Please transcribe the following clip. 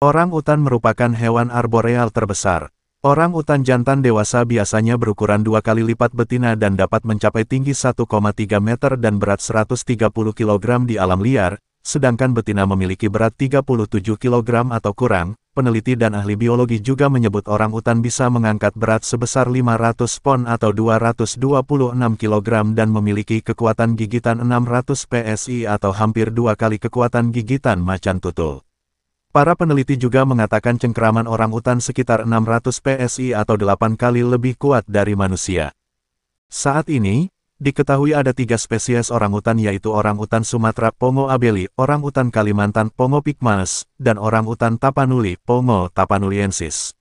Orang utan merupakan hewan arboreal terbesar. Orang utan jantan dewasa biasanya berukuran dua kali lipat betina dan dapat mencapai tinggi 1,3 meter dan berat 130 kg di alam liar, sedangkan betina memiliki berat 37 kg atau kurang. Peneliti dan ahli biologi juga menyebut orang utan bisa mengangkat berat sebesar 500 pon atau 226 kg dan memiliki kekuatan gigitan 600 psi atau hampir dua kali kekuatan gigitan macan tutul. Para peneliti juga mengatakan cengkeraman orang utan sekitar 600 PSI atau 8 kali lebih kuat dari manusia. Saat ini, diketahui ada tiga spesies orang utan yaitu orang utan Sumatera Pongo abeli, orang utan Kalimantan Pongo pygmaeus, dan orang utan Tapanuli Pongo tapanuliensis.